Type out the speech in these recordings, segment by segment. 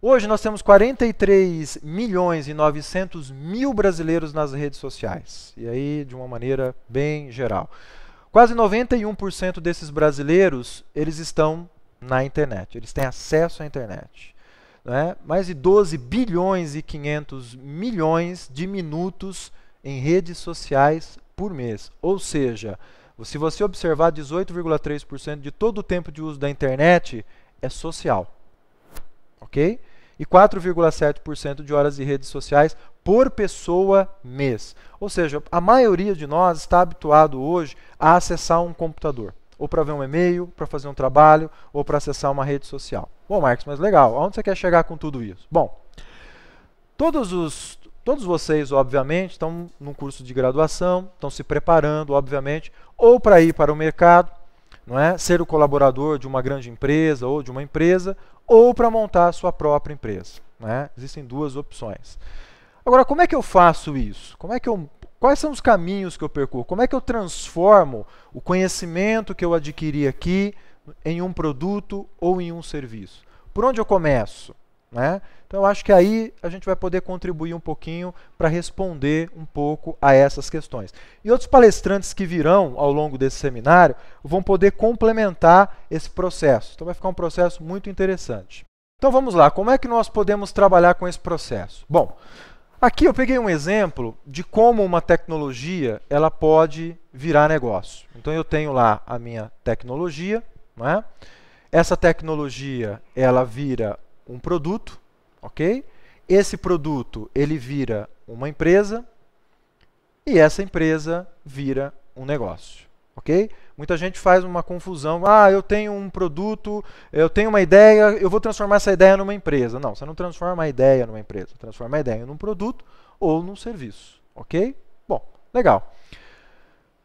Hoje nós temos 43 milhões e 900 mil brasileiros nas redes sociais. E aí, de uma maneira bem geral. Quase 91% desses brasileiros, eles estão na internet. Eles têm acesso à internet né? mais de 12 bilhões e 500 milhões de minutos em redes sociais por mês. Ou seja, se você observar, 18,3% de todo o tempo de uso da internet é social. Ok? E 4,7% de horas de redes sociais por pessoa mês. Ou seja, a maioria de nós está habituado hoje a acessar um computador, ou para ver um e-mail, para fazer um trabalho, ou para acessar uma rede social. Bom, Marcos, mas legal. Onde você quer chegar com tudo isso? Bom, todos os todos vocês, obviamente, estão num curso de graduação, estão se preparando, obviamente, ou para ir para o mercado, não é? Ser o colaborador de uma grande empresa ou de uma empresa, ou para montar a sua própria empresa, né? Existem duas opções. Agora, como é que eu faço isso? Como é que eu Quais são os caminhos que eu percorro? Como é que eu transformo o conhecimento que eu adquiri aqui em um produto ou em um serviço. Por onde eu começo? Né? Então, eu acho que aí a gente vai poder contribuir um pouquinho para responder um pouco a essas questões. E outros palestrantes que virão ao longo desse seminário vão poder complementar esse processo. Então, vai ficar um processo muito interessante. Então, vamos lá. Como é que nós podemos trabalhar com esse processo? Bom, aqui eu peguei um exemplo de como uma tecnologia ela pode virar negócio. Então, eu tenho lá a minha tecnologia é? Essa tecnologia ela vira um produto, ok? Esse produto ele vira uma empresa e essa empresa vira um negócio, ok? Muita gente faz uma confusão. Ah, eu tenho um produto, eu tenho uma ideia, eu vou transformar essa ideia numa empresa. Não, você não transforma a ideia numa empresa, transforma a ideia num produto ou num serviço, ok? Bom, legal.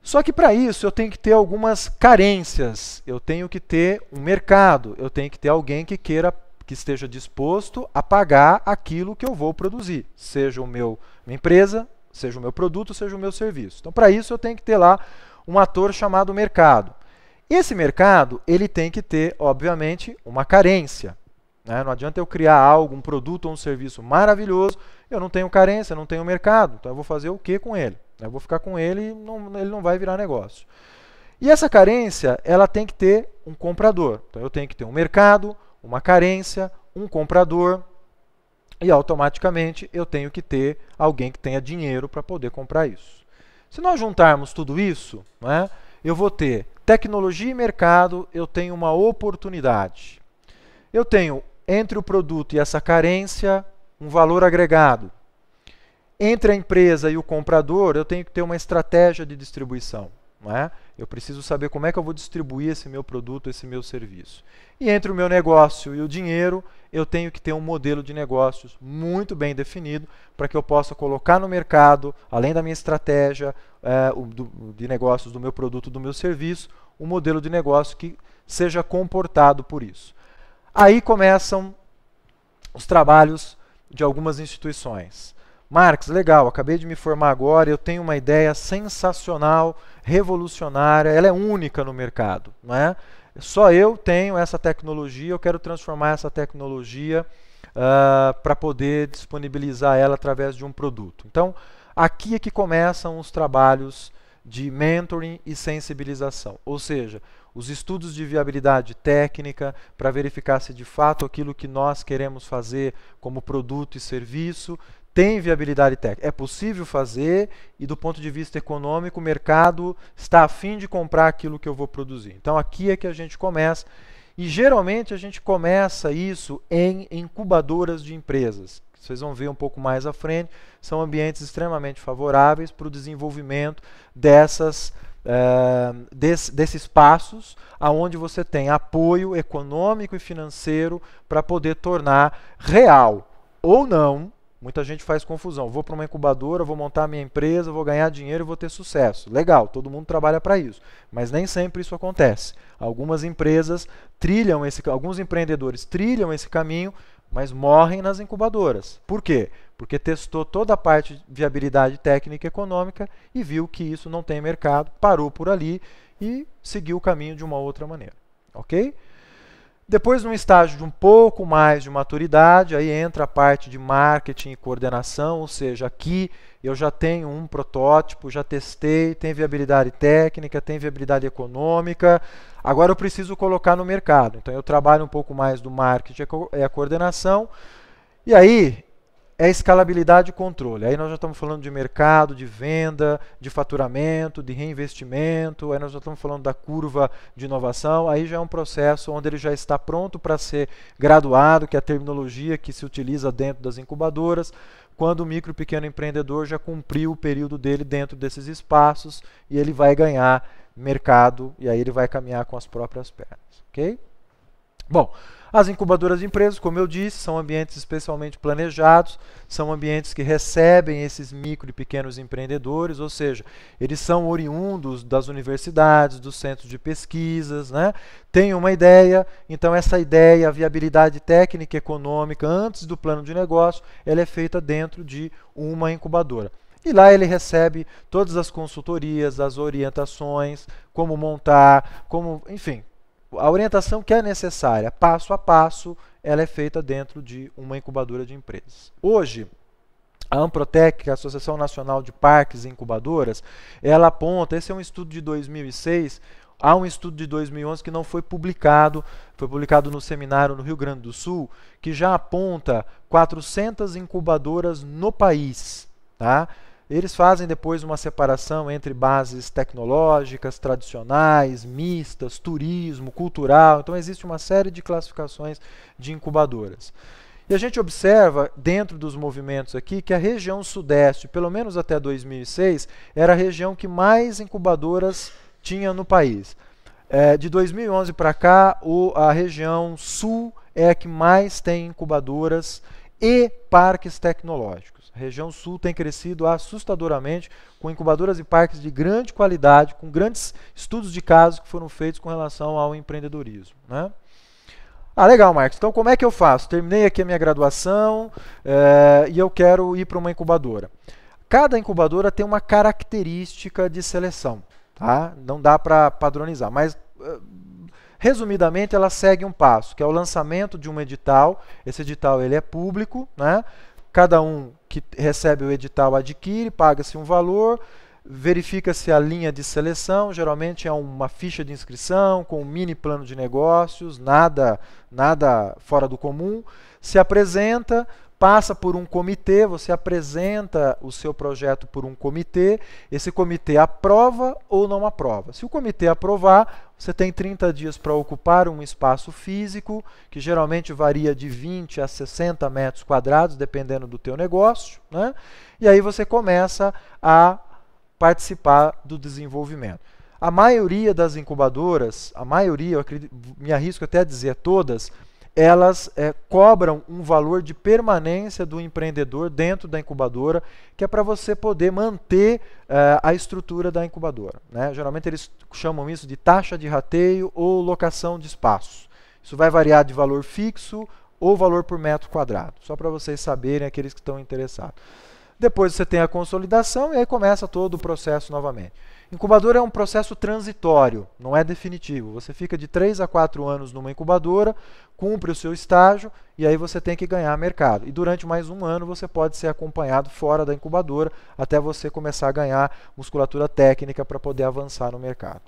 Só que para isso eu tenho que ter algumas carências, eu tenho que ter um mercado, eu tenho que ter alguém que queira que esteja disposto a pagar aquilo que eu vou produzir, seja o meu minha empresa, seja o meu produto, seja o meu serviço. Então para isso eu tenho que ter lá um ator chamado mercado. Esse mercado, ele tem que ter, obviamente, uma carência. Né? Não adianta eu criar algo, um produto ou um serviço maravilhoso, eu não tenho carência, não tenho mercado, então eu vou fazer o que com ele? Eu vou ficar com ele, não, ele não vai virar negócio. E essa carência, ela tem que ter um comprador. Então eu tenho que ter um mercado, uma carência, um comprador e automaticamente eu tenho que ter alguém que tenha dinheiro para poder comprar isso. Se nós juntarmos tudo isso, né, eu vou ter tecnologia e mercado, eu tenho uma oportunidade. Eu tenho entre o produto e essa carência um valor agregado entre a empresa e o comprador, eu tenho que ter uma estratégia de distribuição. É? Eu preciso saber como é que eu vou distribuir esse meu produto, esse meu serviço. E entre o meu negócio e o dinheiro, eu tenho que ter um modelo de negócios muito bem definido para que eu possa colocar no mercado, além da minha estratégia é, de negócios do meu produto, do meu serviço, um modelo de negócio que seja comportado por isso. Aí começam os trabalhos de algumas instituições. Marx, legal, acabei de me formar agora, eu tenho uma ideia sensacional, revolucionária, ela é única no mercado, não é? Só eu tenho essa tecnologia, eu quero transformar essa tecnologia uh, ah, para poder disponibilizar ela através de um produto. Então, aqui é que começam os trabalhos de mentoring e sensibilização, ou seja, os estudos de viabilidade técnica para verificar se de fato aquilo que nós queremos fazer como produto e serviço tem viabilidade técnica. É possível fazer e, do ponto de vista econômico, o mercado está afim de comprar aquilo que eu vou produzir. Então, aqui é que a gente começa. E geralmente a gente começa isso em incubadoras de empresas. Vocês vão ver um pouco mais à frente. São ambientes extremamente favoráveis para o desenvolvimento dessas, uh, desse, desses espaços, aonde você tem apoio econômico e financeiro para poder tornar real ou não Muita gente faz confusão. Vou para uma incubadora, vou montar minha empresa, vou ganhar dinheiro e vou ter sucesso. Legal, todo mundo trabalha para isso. Mas nem sempre isso acontece. Algumas empresas trilham esse, alguns empreendedores trilham esse caminho, mas morrem nas incubadoras. Por quê? Porque testou toda a parte de viabilidade técnica e econômica e viu que isso não tem mercado, parou por ali e seguiu o caminho de uma outra maneira. OK? Depois, num estágio de um pouco mais de maturidade, aí entra a parte de marketing e coordenação, ou seja, aqui eu já tenho um protótipo, já testei, tem viabilidade técnica, tem viabilidade econômica, agora eu preciso colocar no mercado. Então, eu trabalho um pouco mais do marketing e a coordenação. E aí, é escalabilidade e controle. Aí nós já estamos falando de mercado, de venda, de faturamento, de reinvestimento, aí nós já estamos falando da curva de inovação, aí já é um processo onde ele já está pronto para ser graduado, que é a terminologia que se utiliza dentro das incubadoras, quando o micro e pequeno empreendedor já cumpriu o período dele dentro desses espaços e ele vai ganhar mercado e aí ele vai caminhar com as próprias pernas, ok? Bom, as incubadoras de empresas, como eu disse, são ambientes especialmente planejados, são ambientes que recebem esses micro e pequenos empreendedores, ou seja, eles são oriundos das universidades, dos centros de pesquisas, né? têm uma ideia, então essa ideia, a viabilidade técnica e econômica antes do plano de negócio, ela é feita dentro de uma incubadora. E lá ele recebe todas as consultorias, as orientações, como montar, como, enfim, a orientação que é necessária, passo a passo, ela é feita dentro de uma incubadora de empresas. Hoje, a Amprotec, é a Associação Nacional de Parques e Incubadoras, ela aponta, esse é um estudo de 2006, há um estudo de 2011 que não foi publicado, foi publicado no seminário no Rio Grande do Sul, que já aponta 400 incubadoras no país, tá? Eles fazem depois uma separação entre bases tecnológicas, tradicionais, mistas, turismo, cultural. Então existe uma série de classificações de incubadoras. E a gente observa dentro dos movimentos aqui que a região sudeste, pelo menos até 2006, era a região que mais incubadoras tinha no país. É, de 2011 para cá, o, a região sul é a que mais tem incubadoras e parques tecnológicos. A região Sul tem crescido assustadoramente com incubadoras e parques de grande qualidade, com grandes estudos de casos que foram feitos com relação ao empreendedorismo. Né? Ah, legal, Marcos. Então, como é que eu faço? Terminei aqui a minha graduação é, e eu quero ir para uma incubadora. Cada incubadora tem uma característica de seleção, tá? Não dá para padronizar, mas eh, Resumidamente, ela segue um passo, que é o lançamento de um edital. Esse edital ele é público, né? cada um que recebe o edital adquire, paga-se um valor, verifica-se a linha de seleção, geralmente é uma ficha de inscrição com um mini plano de negócios, nada, nada fora do comum, se apresenta, passa por um comitê, você apresenta o seu projeto por um comitê, esse comitê aprova ou não aprova. Se o comitê aprovar, você tem 30 dias para ocupar um espaço físico, que geralmente varia de 20 a 60 metros quadrados, dependendo do teu negócio, né? e aí você começa a participar do desenvolvimento. A maioria das incubadoras, a maioria, acredito, me arrisco até a dizer todas, elas é, cobram um valor de permanência do empreendedor dentro da incubadora, que é para você poder manter é, a estrutura da incubadora. Né? Geralmente eles chamam isso de taxa de rateio ou locação de espaços. Isso vai variar de valor fixo ou valor por metro quadrado, só para vocês saberem, aqueles que estão interessados. Depois você tem a consolidação e aí começa todo o processo novamente. Incubadora é um processo transitório, não é definitivo. Você fica de 3 a 4 anos numa incubadora, cumpre o seu estágio e aí você tem que ganhar mercado. E durante mais um ano você pode ser acompanhado fora da incubadora até você começar a ganhar musculatura técnica para poder avançar no mercado.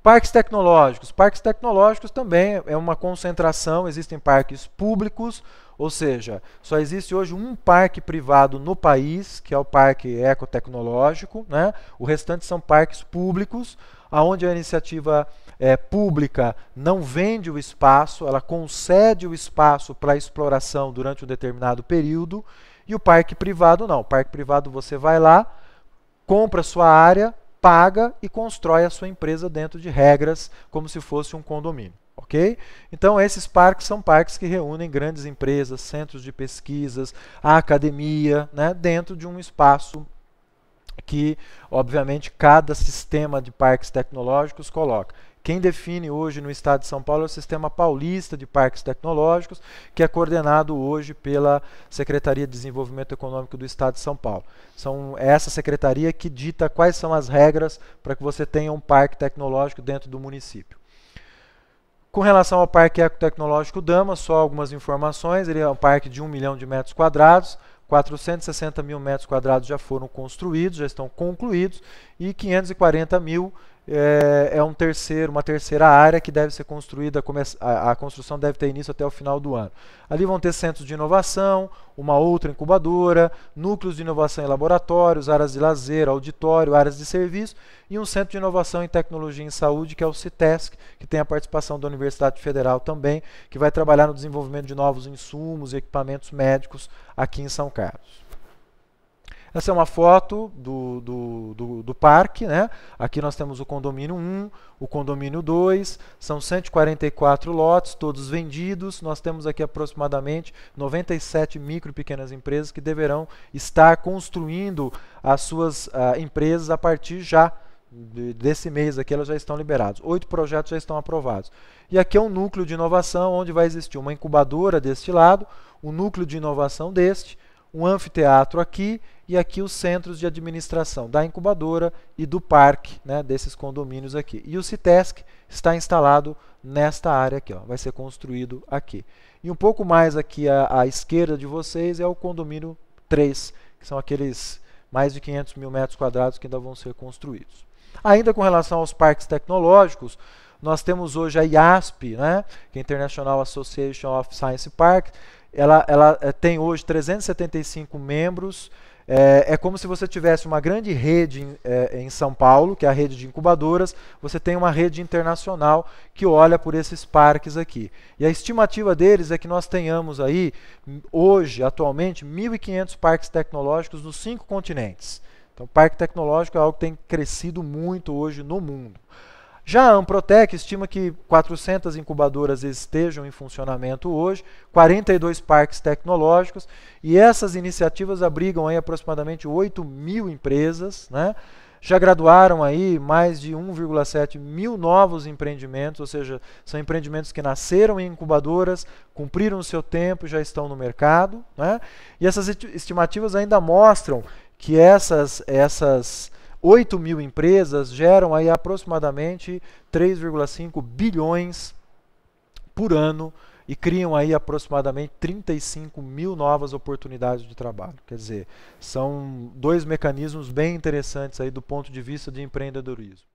Parques tecnológicos. Parques tecnológicos também é uma concentração, existem parques públicos, ou seja, só existe hoje um parque privado no país, que é o Parque Ecotecnológico, né? o restante são parques públicos, aonde a iniciativa é, pública não vende o espaço, ela concede o espaço para exploração durante um determinado período, e o parque privado não. O parque privado você vai lá, compra sua área, paga e constrói a sua empresa dentro de regras, como se fosse um condomínio ok? Então esses parques são parques que reúnem grandes empresas, centros de pesquisas, a academia, né, dentro de um espaço que, obviamente, cada sistema de parques tecnológicos coloca. Quem define hoje no estado de São Paulo é o Sistema Paulista de Parques Tecnológicos, que é coordenado hoje pela Secretaria de Desenvolvimento Econômico do Estado de São Paulo. São essa secretaria que dita quais são as regras para que você tenha um parque tecnológico dentro do município. Com relação ao Parque Ecotecnológico Dama, só algumas informações. Ele é um parque de 1 milhão de metros quadrados, 460 mil metros quadrados já foram construídos, já estão concluídos, e 540 mil é, é um terceiro, uma terceira área que deve ser construída, a, a construção deve ter início até o final do ano. Ali vão ter centros de inovação, uma outra incubadora, núcleos de inovação em laboratórios, áreas de lazer, auditório, áreas de serviço e um centro de inovação em tecnologia em saúde, que é o CITESC, que tem a participação da Universidade Federal também, que vai trabalhar no desenvolvimento de novos insumos e equipamentos médicos aqui em São Carlos. Essa é uma foto do, do, do, do parque. Né? Aqui nós temos o condomínio 1, o condomínio 2, são 144 lotes, todos vendidos. Nós temos aqui aproximadamente 97 micro e pequenas empresas que deverão estar construindo as suas ah, empresas a partir já desse mês aqui elas já estão liberadas. Oito projetos já estão aprovados. E aqui é um núcleo de inovação onde vai existir uma incubadora deste lado, um núcleo de inovação deste, um anfiteatro aqui e aqui os centros de administração da incubadora e do parque, né, desses condomínios aqui. E o Citesc está instalado nesta área aqui, ó, vai ser construído aqui. E um pouco mais aqui à, à esquerda de vocês é o condomínio 3, que são aqueles mais de 500 mil metros quadrados que ainda vão ser construídos. Ainda com relação aos parques tecnológicos, nós temos hoje a IASP, né, que é International Association of Science Parks, ela, ela eh, tem hoje 375 membros, é, é como se você tivesse uma grande rede em, é, em São Paulo, que é a rede de incubadoras, você tem uma rede internacional que olha por esses parques aqui. E a estimativa deles é que nós tenhamos aí, hoje, atualmente, 1.500 parques tecnológicos nos cinco continentes. Então, parque tecnológico é algo que tem crescido muito hoje no mundo. Já a Amprotec estima que 400 incubadoras estejam em funcionamento hoje, 42 parques tecnológicos, e essas iniciativas abrigam aí aproximadamente 8 mil empresas, né? já graduaram aí mais de 1,7 mil novos empreendimentos, ou seja, são empreendimentos que nasceram em incubadoras, cumpriram o seu tempo e já estão no mercado. Né? E essas estimativas ainda mostram que essas, essas 8 mil empresas geram aí aproximadamente 3,5 bilhões por ano e criam aí aproximadamente 35 mil novas oportunidades de trabalho. Quer dizer, são dois mecanismos bem interessantes aí do ponto de vista de empreendedorismo.